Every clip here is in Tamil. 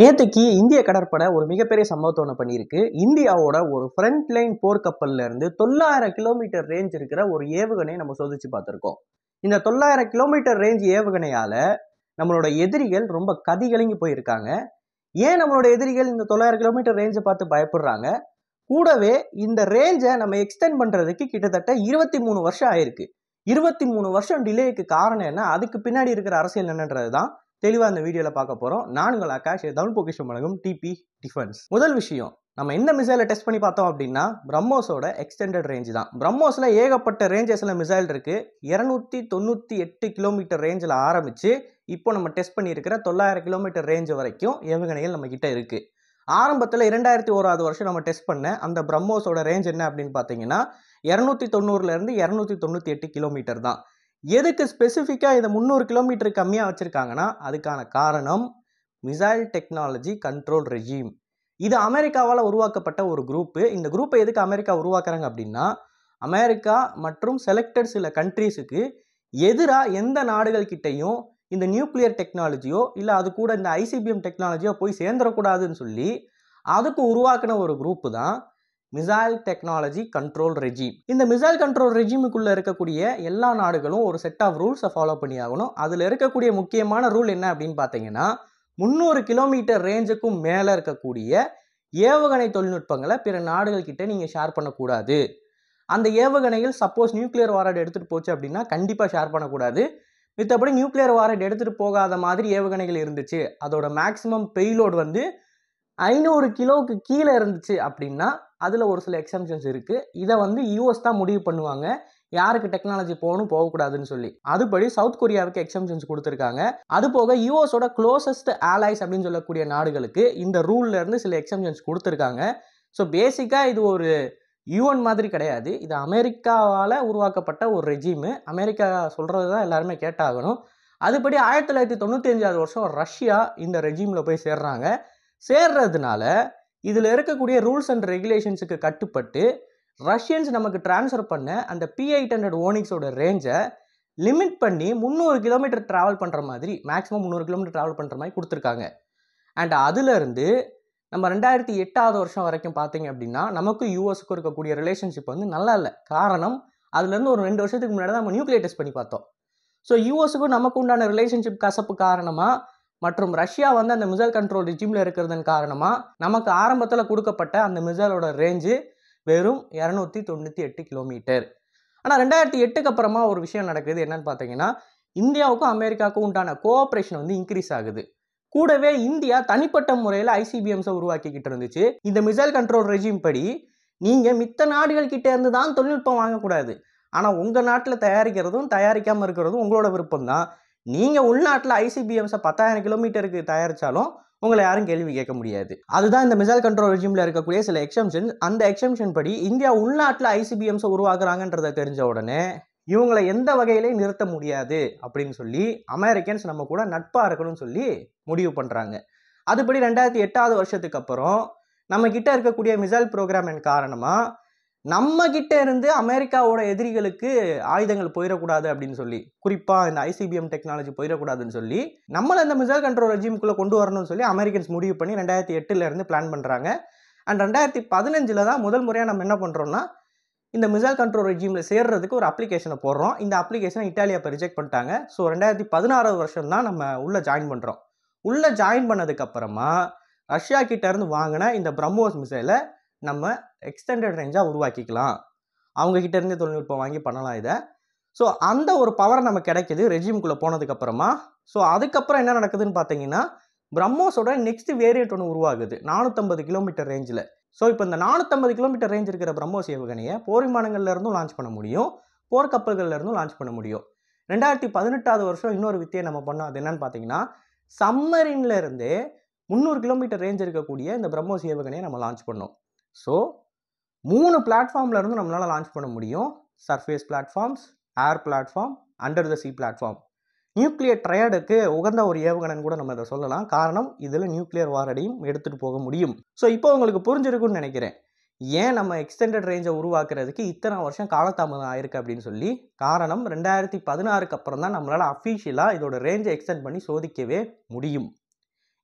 நேற்றுக்கு இந்திய கடற்படை ஒரு மிகப்பெரிய சம்பவத்தை ஒன்று பண்ணியிருக்கு இந்தியாவோட ஒரு ஃப்ரண்ட் லைன் போர்க்கப்பல்ல இருந்து தொள்ளாயிரம் கிலோமீட்டர் ரேஞ்ச் இருக்கிற ஒரு ஏவுகணையை நம்ம சோதிச்சு பார்த்துருக்கோம் இந்த தொள்ளாயிரம் கிலோமீட்டர் ரேஞ்ச் ஏவுகணையால நம்மளோட எதிரிகள் ரொம்ப கதிகலங்கி போயிருக்காங்க ஏன் நம்மளோட எதிரிகள் இந்த தொள்ளாயிரம் கிலோமீட்டர் ரேஞ்சை பார்த்து பயப்படுறாங்க கூடவே இந்த ரேஞ்சை நம்ம எக்ஸ்டெண்ட் பண்ணுறதுக்கு கிட்டத்தட்ட இருபத்தி மூணு வருஷம் ஆயிருக்கு இருபத்தி மூணு வருஷம் டிலேக்கு காரணம் என்ன அதுக்கு பின்னாடி இருக்கிற அரசியல் என்னன்றது தான் தெளிவாக அந்த வீடியோவில் பார்க்க போகிறோம் நான் உங்கள் ஆகாஷ் தமிழ் பொக்கிஷம் வழங்கும் டிபி டிஃபென்ஸ் முதல் விஷயம் நம்ம இந்த மிசைலை டெஸ்ட் பண்ணி பார்த்தோம் அப்படின்னா பிரம்மோஸோட எக்ஸ்டெண்டட் ரேஞ்ச் தான் பிரம்மோஸில் ஏகப்பட்ட ரேஞ்சஸில் மிசைல் இருக்குது இரநூத்தி தொண்ணூற்றி எட்டு கிலோமீட்டர் ரேஞ்சில் ஆரம்பித்து இப்போ நம்ம டெஸ்ட் பண்ணியிருக்கிற தொள்ளாயிரம் கிலோமீட்டர் ரேஞ்ச் வரைக்கும் ஏவுகணைகள் நம்மக்கிட்ட இருக்குது ஆரம்பத்தில் இரண்டாயிரத்தி ஓராவது வருஷம் நம்ம டெஸ்ட் பண்ண அந்த பிரம்மோஸோட ரேஞ்ச் என்ன அப்படின்னு பார்த்தீங்கன்னா இரநூத்தி தொண்ணூறுலேருந்து இரநூத்தி தொண்ணூற்றி எட்டு கிலோமீட்டர் தான் எதுக்கு ஸ்பெசிஃபிக்காக இதை முந்நூறு கிலோமீட்டர் கம்மியாக வச்சுருக்காங்கன்னா அதுக்கான காரணம் மிசைல் டெக்னாலஜி கண்ட்ரோல் ரெஜீம் இது அமெரிக்காவால் உருவாக்கப்பட்ட ஒரு குரூப்பு இந்த குரூப்பை எதுக்கு அமெரிக்கா உருவாக்குறாங்க அப்படின்னா அமெரிக்கா மற்றும் செலக்டட் சில கண்ட்ரீஸுக்கு எதிராக எந்த நாடுகள் கிட்டையும் இந்த நியூக்ளியர் டெக்னாலஜியோ இல்லை அது கூட இந்த ஐசிபிஎம் டெக்னாலஜியோ போய் சேர்ந்துடக்கூடாதுன்னு சொல்லி அதுக்கு உருவாக்கின ஒரு குரூப்பு தான் மிசைல் டெக்னாலஜி கண்ட்ரோல் ரெஜிம் இந்த மிசைல் கண்ட்ரோல் ரெஜிமுக்குள்ளே இருக்கக்கூடிய எல்லா நாடுகளும் ஒரு செட் ஆஃப் ரூல்ஸை ஃபாலோ பண்ணி ஆகணும் அதில் இருக்கக்கூடிய முக்கியமான ரூல் என்ன அப்படின்னு பார்த்தீங்கன்னா முந்நூறு கிலோமீட்டர் ரேஞ்சுக்கும் மேலே இருக்கக்கூடிய ஏவுகணை தொழில்நுட்பங்களை பிற நாடுகள்கிட்ட நீங்கள் ஷேர் பண்ணக்கூடாது அந்த ஏவுகணைகள் சப்போஸ் நியூக்ளியர் வாரட் எடுத்துகிட்டு போச்சு அப்படின்னா கண்டிப்பாக ஷேர் பண்ணக்கூடாது மித்தபடி நியூக்ளியர் வாரட் எடுத்துகிட்டு போகாத மாதிரி ஏவுகணைகள் இருந்துச்சு அதோட மேக்ஸிமம் பெய்லோடு வந்து ஐநூறு கிலோவுக்கு கீழே இருந்துச்சு அப்படின்னா அதில் ஒரு சில எக்ஸம்ஷன்ஸ் இருக்குது இதை வந்து யூஎஸ் தான் முடிவு பண்ணுவாங்க யாருக்கு டெக்னாலஜி போகணும் போகக்கூடாதுன்னு சொல்லி அதுபடி சவுத் கொரியாவுக்கு எக்ஸம்ஷன்ஸ் கொடுத்துருக்காங்க அது போக யூஎஸோட க்ளோசஸ்ட் ஆலைஸ் அப்படின்னு சொல்லக்கூடிய நாடுகளுக்கு இந்த ரூல்லேருந்து சில எக்ஸம்ஷன்ஸ் கொடுத்துருக்காங்க ஸோ பேசிக்காக இது ஒரு யூஎன் மாதிரி கிடையாது இது அமெரிக்காவால் உருவாக்கப்பட்ட ஒரு ரெஜிமு அமெரிக்கா சொல்கிறது தான் எல்லாருமே கேட்டாகணும் அதுபடி ஆயிரத்தி தொள்ளாயிரத்தி தொண்ணூற்றி அஞ்சாவது வருஷம் ரஷ்யா இந்த ரெஜிமில் போய் சேர்றாங்க சேர்றதுனால இதில் இருக்கக்கூடிய ரூல்ஸ் அண்ட் ரெகுலேஷன்ஸுக்கு கட்டுப்பட்டு ரஷ்யன்ஸ் நமக்கு டிரான்ஸ்ஃபர் பண்ண அந்த பி எயிட் ஹண்ட்ரட் ஓனிக்ஸோட ரேஞ்சை லிமிட் பண்ணி முந்நூறு கிலோமீட்டர் ட்ராவல் பண்ணுற மாதிரி மேக்ஸிமம் முந்நூறு கிலோமீட்டர் ட்ராவல் பண்ணுற மாதிரி கொடுத்துருக்காங்க அண்ட் அதுலேருந்து நம்ம ரெண்டாயிரத்தி எட்டாவது வருஷம் வரைக்கும் பார்த்தீங்க அப்படின்னா நமக்கும் யூஎஸ்க்கும் இருக்கக்கூடிய ரிலேஷன்ஷிப் வந்து நல்லா இல்லை காரணம் அதுலேருந்து ஒரு ரெண்டு வருஷத்துக்கு முன்னாடி தான் நம்ம நியூக்ளியேட்டஸ் பண்ணி பார்த்தோம் ஸோ யூஎஸ்க்கும் நமக்கு உண்டான ரிலேஷன்ஷிப் கசப்பு காரணமாக மற்றும் ரஷ்யா வந்து அந்த மிசைல் கண்ட்ரோல் ரிஜிமில் இருக்கிறதன் காரணமாக நமக்கு ஆரம்பத்தில் கொடுக்கப்பட்ட அந்த மிசைலோட ரேஞ்சு வெறும் இரநூத்தி தொண்ணூற்றி எட்டு கிலோமீட்டர் ஆனால் ரெண்டாயிரத்தி எட்டுக்கு அப்புறமா ஒரு விஷயம் நடக்குது என்னன்னு பார்த்தீங்கன்னா இந்தியாவுக்கும் அமெரிக்காவுக்கும் உண்டான கோஆப்ரேஷன் வந்து இன்க்ரீஸ் ஆகுது கூடவே இந்தியா தனிப்பட்ட முறையில் ஐசிபிஎம்ஸை உருவாக்கிக்கிட்டு இருந்துச்சு இந்த மிசைல் கண்ட்ரோல் ரெஜிம் படி நீங்கள் மித்த நாடுகள் கிட்டே இருந்து தான் தொழில்நுட்பம் வாங்கக்கூடாது ஆனால் உங்கள் நாட்டில் தயாரிக்கிறதும் தயாரிக்காமல் இருக்கிறதும் உங்களோட விருப்பம் தான் நீங்கள் உள்நாட்டில் ஐசிபிஎம்ஸை பத்தாயிரம் கிலோமீட்டருக்கு தயாரித்தாலும் உங்களை யாரும் கேள்வி கேட்க முடியாது அதுதான் இந்த மிசைல் கண்ட்ரோல் ரெஜிமில் இருக்கக்கூடிய சில எக்ஸம்ஷன் அந்த எக்ஸம்ஷன் படி இந்தியா உள்நாட்டில் ஐசிபிஎம்ஸை உருவாக்குறாங்கன்றதை தெரிஞ்ச உடனே இவங்களை எந்த வகையிலையும் நிறுத்த முடியாது அப்படின்னு சொல்லி அமெரிக்கன்ஸ் நம்ம கூட நட்பாக இருக்கணும்னு சொல்லி முடிவு பண்ணுறாங்க அதுபடி ரெண்டாயிரத்தி எட்டாவது வருஷத்துக்கு அப்புறம் நம்ம கிட்ட இருக்கக்கூடிய மிசைல் ப்ரோக்ராமின் காரணமாக நம்ம கிட்டே இருந்து அமெரிக்காவோட எதிரிகளுக்கு ஆயுதங்கள் போயிடக்கூடாது அப்படின்னு சொல்லி குறிப்பாக இந்த ஐசிபிஎம் டெக்னாலஜி போயிடக்கூடாதுன்னு சொல்லி நம்மளை இந்த மிசைல் கண்ட்ரோல் ரெஜிமுக்குள்ளே கொண்டு வரணும்னு சொல்லி அமெரிக்கன்ஸ் முடிவு பண்ணி ரெண்டாயிரத்தி எட்டுல இருந்து பிளான் பண்ணுறாங்க அண்ட் ரெண்டாயிரத்தி பதினஞ்சில் தான் முதல் முறையாக நம்ம என்ன பண்ணுறோம்னா இந்த மிசைல் கண்ட்ரோல் ரெஜிமில் சேர்றதுக்கு ஒரு அப்ளிகேஷனை போடுறோம் இந்த அப்ளிகேஷனை இட்டாலியா இப்போ ரிஜெக்ட் பண்ணிட்டாங்க ஸோ ரெண்டாயிரத்தி பதினாறாவது வருஷம் தான் நம்ம உள்ளே ஜாயின் பண்ணுறோம் உள்ளே ஜாயின் பண்ணதுக்கப்புறமா ரஷ்யா கிட்டேருந்து வாங்கின இந்த பிரம்மோஸ் மிசைலை நம்ம எக்ஸ்டெண்டட் ரேஞ்சாக உருவாக்கிக்கலாம் அவங்கக்கிட்ட இருந்தே தொழில்நுட்பம் வாங்கி பண்ணலாம் இதை ஸோ அந்த ஒரு பவர் நம்ம கிடைக்கிது ரெஜிமுக்குள்ளே போனதுக்கப்புறமா ஸோ அதுக்கப்புறம் என்ன நடக்குதுன்னு பார்த்தீங்கன்னா பிரம்மோஸோட நெக்ஸ்ட் வேரியட் ஒன்று உருவாகுது நானூற்றம்பது கிலோமீட்டர் ரேஞ்சில் ஸோ இப்போ இந்த நானூற்றம்பது கிலோமீட்டர் ரேஞ்ச் இருக்கிற பிரம்மோஸ் ஏவுகணையை போர் விமானங்கள்லேருந்தும் லான்ச் பண்ண முடியும் போர் கப்பல்கள்லேருந்தும் லான்ச் பண்ண முடியும் ரெண்டாயிரத்தி பதினெட்டாவது வருஷம் இன்னொரு வித்தியை நம்ம பண்ணோம் அது என்னன்னு பார்த்தீங்கன்னா சம்மரின்லேருந்தே முந்நூறு கிலோமீட்டர் ரேஞ்ச் இருக்கக்கூடிய இந்த பிரம்மோஸ் ஏவுகணையை நம்ம லான்ச் பண்ணோம் ஸோ மூணு பிளாட்ஃபார்மில் இருந்து நம்மளால் லான்ச் பண்ண முடியும் surface platforms air platform under the sea platform nuclear ட்ரையடுக்கு உகந்த ஒரு ஏவுகணன் கூட நம்ம இதை சொல்லலாம் காரணம் இதில் நியூக்ளியர் வாரடையும் எடுத்துகிட்டு போக முடியும் ஸோ இப்போ உங்களுக்கு புரிஞ்சிருக்குன்னு நினைக்கிறேன் ஏன் நம்ம எக்ஸ்டெண்டட் ரேஞ்சை உருவாக்குறதுக்கு இத்தனை வருஷம் காலத்தாமதம் ஆயிருக்கு அப்படின்னு சொல்லி காரணம் ரெண்டாயிரத்தி பதினாறுக்கு அப்புறம் தான் நம்மளால் அஃபீஷியலாக இதோட ரேஞ்சை எக்ஸ்டெண்ட் பண்ணி சோதிக்கவே முடியும்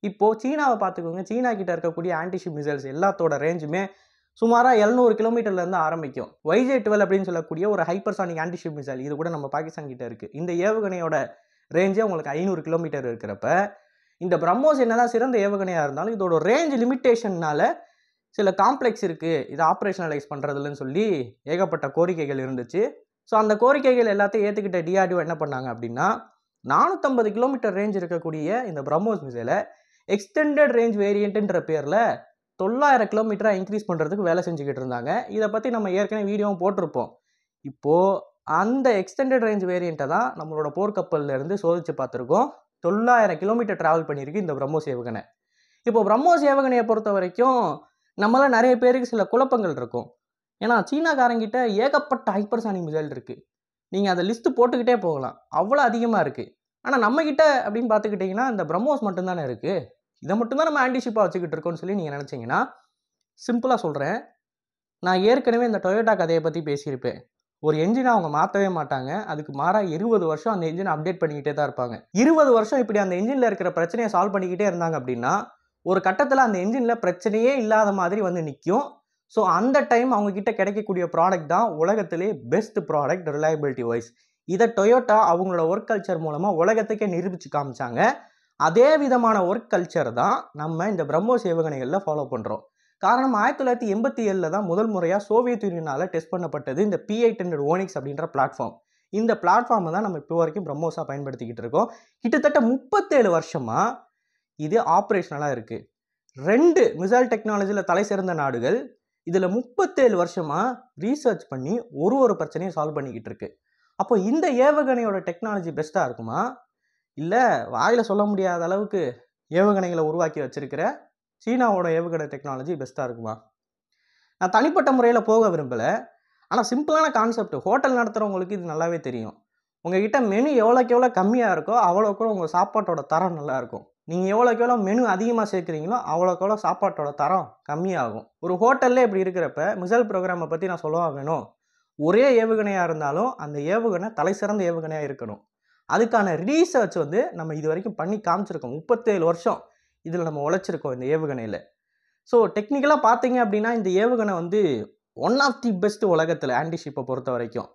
இப்போது சீனாவை பார்த்துக்கோங்க சீனா கிட்ட இருக்கக்கூடிய ஆன்டிஷிப் மிசைல்ஸ் எல்லாத்தோட ரேஞ்சுமே சுமாராக எழுநூறு கிலோமீட்டர்லேருந்து ஆரம்பிக்கும் வைஜே டுவெல் அப்படின்னு சொல்லக்கூடிய ஒரு ஹைப்பர்சானிக் ஆன்டிஷிப் மிசைல் இது கூட நம்ம பாகிஸ்தான் கிட்ட இருக்குது இந்த ஏவுகணையோட ரேஞ்சே உங்களுக்கு ஐநூறு கிலோமீட்டர் இருக்கிறப்ப இந்த பிரம்மோஸ் என்னதான் சிறந்த ஏவுகணையாக இருந்தாலும் இதோட ரேஞ்ச் லிமிட்டேஷன்னால சில காம்ப்ளெக்ஸ் இருக்குது இதை ஆப்ரேஷனலைஸ் பண்ணுறதுலன்னு சொல்லி ஏகப்பட்ட கோரிக்கைகள் இருந்துச்சு ஸோ அந்த கோரிக்கைகள் எல்லாத்தையும் ஏற்றுக்கிட்ட டிஆர்டிஓ என்ன பண்ணாங்க அப்படின்னா நானூற்றம்பது கிலோமீட்டர் ரேஞ்ச் இருக்கக்கூடிய இந்த பிரம்மோஸ் மிசைலை எக்ஸ்டெண்டட் ரேஞ்ச் வேரியண்ட்டுன்ற பேரில் தொள்ளாயிரம் கிலோமீட்டராக இன்க்ரீஸ் பண்ணுறதுக்கு வேலை செஞ்சுக்கிட்டு இருந்தாங்க இதை பற்றி நம்ம ஏற்கனவே வீடியோவும் போட்டிருப்போம் இப்போது அந்த எக்ஸ்டெண்டட் ரேஞ்ச் வேரியண்ட்டை தான் நம்மளோட போர்க்கப்பல்லேருந்து சோதித்து பார்த்துருக்கோம் தொள்ளாயிரம் கிலோமீட்டர் ட்ராவல் பண்ணியிருக்கு இந்த பிரம்மோ சேவகனை இப்போ பிரம்மோ சேவகனையை பொறுத்த வரைக்கும் நம்மளாம் நிறைய பேருக்கு சில குழப்பங்கள் இருக்கும் ஏன்னா சீனாக்காரங்கிட்ட ஏகப்பட்ட ஹைப்பர்சானிக் மிசைல் இருக்குது நீங்கள் அதை லிஸ்ட்டு போட்டுக்கிட்டே போகலாம் அவ்வளோ அதிகமாக இருக்குது ஆனால் நம்மக்கிட்ட அப்படின்னு பார்த்துக்கிட்டிங்கன்னா இந்த பிரம்மோஸ் மட்டும்தானே இருக்குது இதை மட்டும்தான் நம்ம ஆன்டிஷிப்பாக வச்சுக்கிட்டு இருக்கோம்னு சொல்லி நீங்கள் நினச்சிங்கன்னா சிம்பிளாக சொல்கிறேன் நான் ஏற்கனவே இந்த டொயோட்டா கதையை பற்றி பேசியிருப்பேன் ஒரு என்ஜினை அவங்க மாற்றவே மாட்டாங்க அதுக்கு மாறாக இருபது வருஷம் அந்த என்ஜினை அப்டேட் பண்ணிக்கிட்டே தான் இருப்பாங்க இருபது வருஷம் இப்படி அந்த என்ஜினில் இருக்கிற பிரச்சனையை சால்வ் பண்ணிக்கிட்டே இருந்தாங்க அப்படின்னா ஒரு கட்டத்தில் அந்த என்ஜினில் பிரச்சனையே இல்லாத மாதிரி வந்து நிற்கும் ஸோ அந்த டைம் அவங்கக்கிட்ட கிடைக்கக்கூடிய ப்ராடக்ட் தான் உலகத்திலே பெஸ்ட் ப்ராடக்ட் ரிலையபிலிட்டி வைஸ் இதை டொயோட்டா அவங்களோட ஒர்க் கல்ச்சர் மூலமாக உலகத்துக்கே நிரூபித்து காமிச்சாங்க அதே விதமான ஒர்க் கல்ச்சர் தான் நம்ம இந்த பிரம்மோ சேவகனைகளில் ஃபாலோ பண்ணுறோம் காரணம் ஆயிரத்தி தொள்ளாயிரத்தி எண்பத்தி ஏழில் தான் முதல் முறையாக சோவியத் யூனியனால் டெஸ்ட் பண்ணப்பட்டது இந்த பிஎயிட் ஹண்ட்ரட் ஓனிக்ஸ் அப்படின்ற பிளாட்ஃபார்ம் இந்த பிளாட்ஃபார்மை தான் நம்ம இப்போ வரைக்கும் பிரம்மோஸாக பயன்படுத்திக்கிட்டு இருக்கோம் கிட்டத்தட்ட முப்பத்தேழு வருஷமாக இது ஆப்ரேஷனலாக இருக்குது ரெண்டு மிசைல் டெக்னாலஜியில் தலை சிறந்த நாடுகள் இதில் முப்பத்தேழு வருஷமாக ரீசர்ச் பண்ணி ஒரு ஒரு பிரச்சனையும் சால்வ் பண்ணிக்கிட்டு இருக்கு அப்போ இந்த ஏவகணையோட டெக்னாலஜி பெஸ்ட்டாக இருக்குமா இல்லை வாயில் சொல்ல முடியாத அளவுக்கு ஏவுகணைகளை உருவாக்கி வச்சுருக்கிற சீனாவோட ஏவுகணை டெக்னாலஜி பெஸ்ட்டாக இருக்குமா நான் தனிப்பட்ட முறையில் போக விரும்பலை ஆனால் சிம்பிளான கான்செப்ட் ஹோட்டல் நடத்துகிறவங்களுக்கு இது நல்லாவே தெரியும் உங்ககிட்ட மெனு எவ்வளோக்கு எவ்வளோ கம்மியாக இருக்கோ அவ்வளோக்கூட உங்கள் சாப்பாட்டோட தரம் நல்லாயிருக்கும் நீங்கள் எவ்வளோக்கு எவ்வளோ மெனு அதிகமாக சேர்க்குறீங்களோ அவ்வளோக்கு எவ்வளோ சாப்பாட்டோட தரம் கம்மியாகும் ஒரு ஹோட்டல்லே இப்படி இருக்கிறப்ப மிசல் ப்ரோக்ராமை பற்றி நான் சொல்லவா வேணும் ஒரே ஏவுகணையாக இருந்தாலும் அந்த ஏவுகணை தலை சிறந்த ஏவுகணையாக இருக்கணும் அதுக்கான ரீசர்ச் வந்து நம்ம இது வரைக்கும் பண்ணி காமிச்சிருக்கோம் முப்பத்தேழு வருஷம் இதில் நம்ம உழைச்சிருக்கோம் இந்த ஏவுகணையில் ஸோ டெக்னிக்கலாக பார்த்தீங்க அப்படின்னா இந்த ஏவுகணை வந்து ஒன் ஆஃப் தி பெஸ்ட் உலகத்தில் ஆன்டிஷிப்பை பொறுத்த வரைக்கும்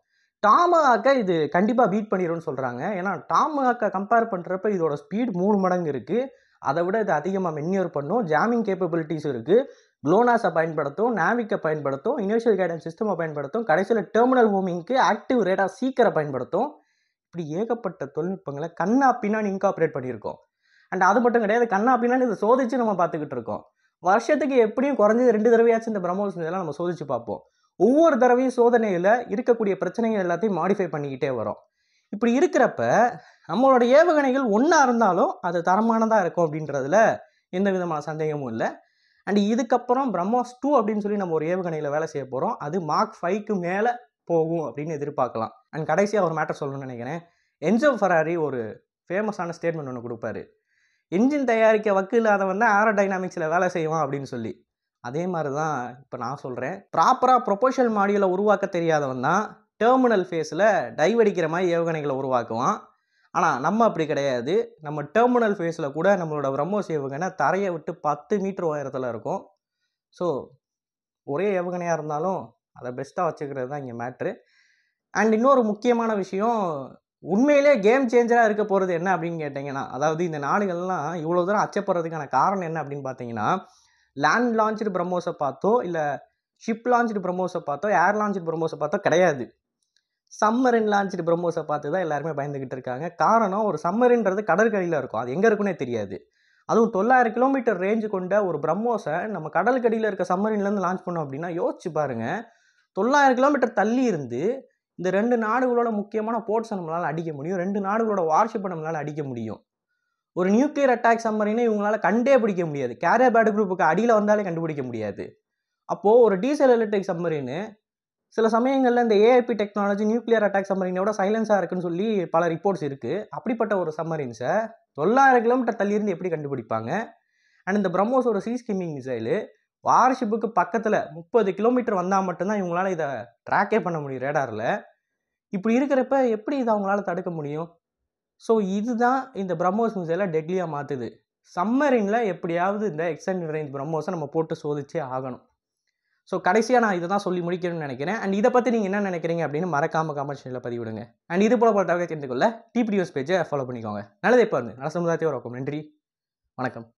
டாமாக்கை இது கண்டிப்பாக பீட் பண்ணிடும்னு சொல்கிறாங்க ஏன்னா டாமாக்கை கம்பேர் பண்ணுறப்ப இதோட ஸ்பீட் மூணு மடங்கு இருக்குது அதை விட இது அதிகமாக மென்யூர் பண்ணும் ஜாமிங் கேப்பபிலிட்டிஸும் இருக்குது க்ளோனாஸை பயன்படுத்தும் நாவிக்கை பயன்படுத்தும் இனிஷியல் கைடன்ஸ் சிஸ்டமை பயன்படுத்தும் கடைசியில் டெர்மினல் ஹோமிங்க்கு ஆக்டிவ் ரேட்டாக சீக்கிரம் பயன்படுத்தும் இப்படி ஏகப்பட்ட தொழில்நுட்பங்களை கண்ணா பின்னான்னு இன்காப்ரேட் பண்ணியிருக்கோம் அண்ட் அது மட்டும் கிடையாது கண்ணா பின்னான்னு இதை சோதிச்சு நம்ம பார்த்துக்கிட்டு இருக்கோம் வருஷத்துக்கு எப்படியும் குறைஞ்சது ரெண்டு தடவையாச்சும் இந்த பிரம்மோஸ் இதெல்லாம் நம்ம சோதித்து பார்ப்போம் ஒவ்வொரு தடவையும் சோதனையில் இருக்கக்கூடிய பிரச்சனைகள் எல்லாத்தையும் மாடிஃபை பண்ணிக்கிட்டே வரும் இப்படி இருக்கிறப்ப நம்மளோட ஏவுகணைகள் ஒன்றா இருந்தாலும் அது தரமானதாக இருக்கும் அப்படின்றதுல எந்த விதமான சந்தேகமும் இல்லை அண்ட் இதுக்கப்புறம் பிரம்மோஸ் டூ அப்படின்னு சொல்லி நம்ம ஒரு ஏவுகணையில் வேலை செய்ய போகிறோம் அது மார்க் ஃபைவ்க்கு மேலே போகும் அப்படின்னு எதிர்பார்க்கலாம் அண்ட் கடைசியாக ஒரு மேட்டர் சொல்லணும்னு நினைக்கிறேன் என்ஜோ ஃபராரி ஒரு ஃபேமஸான ஸ்டேட்மெண்ட் ஒன்று கொடுப்பாரு என்ஜின் தயாரிக்க வக்கு இல்லாதவன் தான் ஆரோ டைனாமிக்ஸில் வேலை செய்வான் அப்படின்னு சொல்லி அதே மாதிரி தான் இப்போ நான் சொல்கிறேன் ப்ராப்பராக ப்ரொபோஷல் மாடியூலை உருவாக்க தெரியாதவன் தான் டெர்மினல் ஃபேஸில் டைவடிக்கிற மாதிரி ஏவுகணைகளை உருவாக்குவான் ஆனால் நம்ம அப்படி கிடையாது நம்ம டெர்மினல் ஃபேஸில் கூட நம்மளோட பிரம்மோஸ் ஏவுகணை தரையை விட்டு பத்து மீட்டர் உயரத்தில் இருக்கும் ஸோ ஒரே ஏவுகணையாக இருந்தாலும் அதை பெஸ்ட்டாக வச்சுக்கிறது தான் இங்கே மேட்ரு அண்ட் இன்னொரு முக்கியமான விஷயம் உண்மையிலே கேம் சேஞ்சராக இருக்க போகிறது என்ன அப்படின்னு கேட்டிங்கன்னா அதாவது இந்த நாடுகள்லாம் இவ்வளோ தூரம் அச்சப்படுறதுக்கான காரணம் என்ன அப்படின்னு பார்த்தீங்கன்னா லேண்ட் லான்ச்சு ப்ரமோஸை பார்த்தோ இல்லை ஷிப் லான்ச்சு ப்ரமோஸை பார்த்தோ ஏர் லான்ச்சு ப்ரமோஸை பார்த்தோ கிடையாது சம்மரின் லான்ச்சு ப்ரமோஸை பார்த்து தான் எல்லாருமே பயந்துக்கிட்டு இருக்காங்க காரணம் ஒரு சம்மரின்றது கடற்கரையில் இருக்கும் அது எங்கே இருக்குன்னே தெரியாது அதுவும் தொள்ளாயிரம் கிலோமீட்டர் ரேஞ்சு கொண்ட ஒரு பிரம்மோஸை நம்ம கடலுக்கடியில் இருக்க சம்மரின்லேருந்து லான்ச் பண்ணோம் அப்படின்னா யோசிச்சு பாருங்கள் தொள்ளாயிரம் கிலோமீட்டர் தள்ளி இருந்து இந்த ரெண்டு நாடுகளோட முக்கியமான போர்ட்ஸை நம்மளால் அடிக்க முடியும் ரெண்டு நாடுகளோட வார்ஷிப்பை நம்மளால் அடிக்க முடியும் ஒரு நியூக்ளியர் அட்டாக் சம்மரினை இவங்களால கண்டே பிடிக்க முடியாது கேரியர் பேட் குரூப்புக்கு அடியில் வந்தாலே கண்டுபிடிக்க முடியாது அப்போது ஒரு டீசல் எலக்ட்ரிக் சம்மரின்னு சில சமயங்களில் இந்த ஏஐபி டெக்னாலஜி நியூக்ளியர் அட்டாக் சம்மரினோட சைலன்ஸாக இருக்குன்னு சொல்லி பல ரிப்போர்ட்ஸ் இருக்குது அப்படிப்பட்ட ஒரு சம்மரின்ஸை தொள்ளாயிரம் கிலோமீட்டர் தள்ளியிருந்து எப்படி கண்டுபிடிப்பாங்க அண்ட் இந்த ஒரு சீ ஸ்கிம்மிங் மிசைலு வார்ஷிப்புக்கு பக்கத்தில் முப்பது கிலோமீட்டர் வந்தால் மட்டும்தான் இவங்களால இதை ட்ராக்கே பண்ண முடியும் ரேடாரில் இப்படி இருக்கிறப்ப எப்படி இதை அவங்களால தடுக்க முடியும் ஸோ இதுதான் இந்த பிரம்மோஸ் மிசைலை டெட்லியாக மாற்றுது சம்மரிங்கில் எப்படியாவது இந்த எக்ஸ்டெண்டட் ரேஞ்ச் பிரம்மோஸை நம்ம போட்டு சோதிச்சே ஆகணும் ஸோ கடைசியாக நான் இதை தான் சொல்லி முடிக்கணும்னு நினைக்கிறேன் அண்ட் இதை பற்றி நீங்கள் என்ன நினைக்கிறீங்க அப்படின்னு மறக்காமல் கமெண்ட்ஷனில் பதிவிடுங்க அண்ட் இது போல பல தகவல் தெரிந்து கொள்ள டிபிடிஎஸ் பேஜை ஃபாலோ பண்ணிக்கோங்க நல்லது எப்போ இருந்து நல்ல சமுதாயத்தையும் இருக்கும் நன்றி வணக்கம்